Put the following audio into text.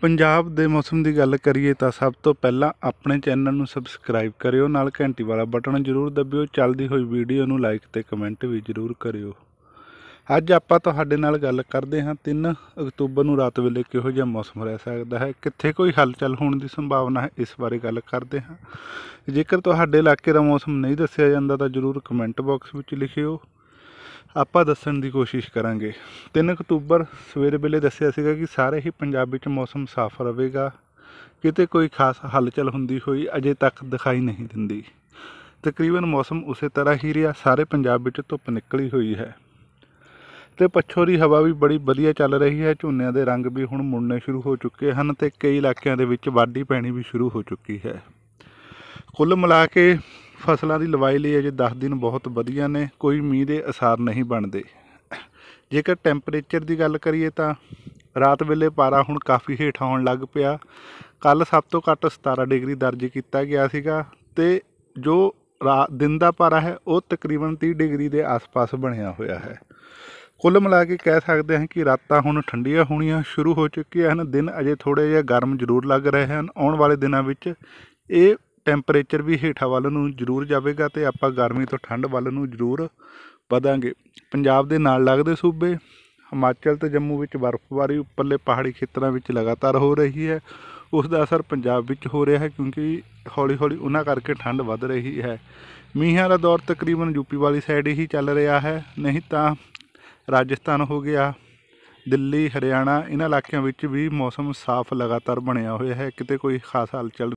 ਪੰਜਾਬ ਦੇ ਮੌਸਮ ਦੀ ਗੱਲ ਕਰੀਏ ਤਾਂ ਸਭ ਤੋਂ ਪਹਿਲਾਂ ਆਪਣੇ ਚੈਨਲ ਨੂੰ ਸਬਸਕ੍ਰਾਈਬ ਕਰਿਓ ਨਾਲ ਘੰਟੀ ਵਾਲਾ ਬਟਨ ਜ਼ਰੂਰ ਦਬਿਓ ਚੱਲਦੀ ਹੋਈ ਵੀਡੀਓ ਨੂੰ ਲਾਈਕ ਤੇ ਕਮੈਂਟ ਵੀ ਜ਼ਰੂਰ ਕਰਿਓ ਅੱਜ ਆਪਾਂ ਤੁਹਾਡੇ ਨਾਲ ਗੱਲ ਕਰਦੇ ਹਾਂ 3 ਅਕਤੂਬਰ ਨੂੰ ਰਾਤ ਵੇਲੇ ਕਿਹੋ ਜਿਹਾ ਮੌਸਮ ਰਹਿ ਸਕਦਾ ਹੈ ਕਿੱਥੇ ਕੋਈ ਹਲਚਲ ਹੋਣ ਦੀ ਸੰਭਾਵਨਾ ਹੈ ਇਸ ਬਾਰੇ ਗੱਲ ਕਰਦੇ ਹਾਂ ਜੇਕਰ ਤੁਹਾਡੇ ਇਲਾਕੇ ਦਾ ਮੌਸਮ ਨਹੀਂ ਦੱਸਿਆ ਜਾਂਦਾ ਤਾਂ ਜ਼ਰੂਰ ਕਮੈਂਟ ਬਾਕਸ ਵਿੱਚ ਲਿਖਿਓ ਆਪਾਂ ਦੱਸਣ ਦੀ ਕੋਸ਼ਿਸ਼ ਕਰਾਂਗੇ 3 ਅਕਤੂਬਰ ਸਵੇਰ ਵੇਲੇ ਦੱਸਿਆ ਸੀਗਾ ਕਿ ਸਾਰੇ ਹੀ ਪੰਜਾਬ ਵਿੱਚ ਮੌਸਮ ਸਾਫ਼ ਰਹੇਗਾ ਕਿਤੇ ਕੋਈ ਖਾਸ ਹਲਚਲ ਹੁੰਦੀ ਹੋਈ ਅਜੇ ਤੱਕ ਦਿਖਾਈ ਨਹੀਂ ਦਿੰਦੀ ਤਕਰੀਬਨ ਮੌਸਮ ਉਸੇ ਤਰ੍ਹਾਂ ਹੀ ਰਿਹਾ ਸਾਰੇ ਪੰਜਾਬ ਵਿੱਚ ਧੁੱਪ ਨਿਕਲੀ ਹੋਈ ਹੈ ਤੇ ਪੱਛੋ ਦੀ ਹਵਾ ਵੀ ਬੜੀ ਵਧੀਆ ਚੱਲ ਰਹੀ ਹੈ ਝੋਨਿਆਂ ਦੇ ਰੰਗ ਵੀ ਹੁਣ ਮੁੰਨੇ ਸ਼ੁਰੂ ਹੋ ਚੁੱਕੇ ਹਨ ਤੇ ਕਈ ਇਲਾਕਿਆਂ ਦੇ ਵਿੱਚ ਵਾਢੀ ਪੈਣੀ ਵੀ ਸ਼ੁਰੂ ਹੋ ਚੁੱਕੀ ਹੈ ਕੁੱਲ ਮਿਲਾ ਕੇ ਫਸਲਾਂ ਦੀ ਲਵਾਈ ਲਈ ਅਜੇ 10 ਦਿਨ ਬਹੁਤ ਵਧੀਆ ਨੇ ਕੋਈ ਮੀਂਹ ਦੇ ਅਸਾਰ ਨਹੀਂ ਬਣਦੇ ਜੇਕਰ ਟੈਂਪਰੇਚਰ ਦੀ ਗੱਲ ਕਰੀਏ ਤਾਂ ਰਾਤ ਵੇਲੇ ਪਾਰਾ ਹੁਣ ਕਾਫੀ ਹੇਠ ਆਉਣ ਲੱਗ ਪਿਆ ਕੱਲ ਸਭ ਤੋਂ ਘੱਟ 17 ਡਿਗਰੀ ਦਰਜ ਕੀਤਾ ਗਿਆ ਸੀਗਾ ਤੇ ਜੋ ਦਿਨ ਦਾ ਪਾਰਾ ਹੈ ਉਹ ਤਕਰੀਬਨ 30 ਡਿਗਰੀ ਦੇ ਆਸ-ਪਾਸ ਬਣਿਆ ਹੋਇਆ ਹੈ ਕੁੱਲ ਮਿਲਾ ਕੇ ਕਹਿ ਸਕਦੇ ਹਾਂ ਕਿ ਰਾਤਾਂ ਹੁਣ ਠੰਡੀਆਂ ਹੋਣੀਆਂ ਸ਼ੁਰੂ ਹੋ ਚੁੱਕੀਆਂ ਹਨ ਦਿਨ ਅਜੇ ਥੋੜੇ ਜਿਹਾ ਗਰਮ ਜ਼ਰੂਰ ਲੱਗ ਰਹੇ ਹਨ ਆਉਣ ਵਾਲੇ ਦਿਨਾਂ ਵਿੱਚ ਇਹ ਟੈਂਪਰੇਚਰ ਵੀ ਹੇਠਾਂ ਵੱਲ ਨੂੰ ਜ਼ਰੂਰ ਜਾਵੇਗਾ ਤੇ ਆਪਾਂ ਗਰਮੀ ਤੋਂ ਠੰਡ ਵੱਲ ਨੂੰ ਜ਼ਰੂਰ ਵਧਾਂਗੇ ਪੰਜਾਬ ਦੇ ਨਾਲ ਲੱਗਦੇ ਸੂਬੇ ਹਿਮਾਚਲ ਤੇ ਜੰਮੂ ਵਿੱਚ ਬਰਫ਼ਬਾਰੀ ਉੱਪਰਲੇ ਪਹਾੜੀ ਖੇਤਰਾਂ ਵਿੱਚ ਲਗਾਤਾਰ ਹੋ ਰਹੀ ਹੈ ਉਸ ਦਾ ਅਸਰ ਪੰਜਾਬ ਵਿੱਚ ਹੋ ਰਿਹਾ ਹੈ ਕਿਉਂਕਿ ਹੌਲੀ-ਹੌਲੀ ਉਹਨਾਂ ਕਰਕੇ ਠੰਡ ਵੱਧ ਰਹੀ ਹੈ ਮੀਂਹਾਂ ਦਾ ਦੌਰ ਤਕਰੀਬਨ ਯੂਪੀ ਵਾਲੀ ਸਾਈਡ ਹੀ ਚੱਲ ਰਿਹਾ ਹੈ ਨਹੀਂ ਤਾਂ ਰਾਜਸਥਾਨ ਹੋ ਗਿਆ ਦਿੱਲੀ ਹਰਿਆਣਾ ਇਹਨਾਂ ਇਲਾਕਿਆਂ ਵਿੱਚ ਵੀ ਮੌਸਮ ਸਾਫ਼ ਲਗਾਤਾਰ ਬਣਿਆ ਹੋਇਆ ਹੈ ਕਿਤੇ ਕੋਈ ਖਾਸ ਹਲਚਲ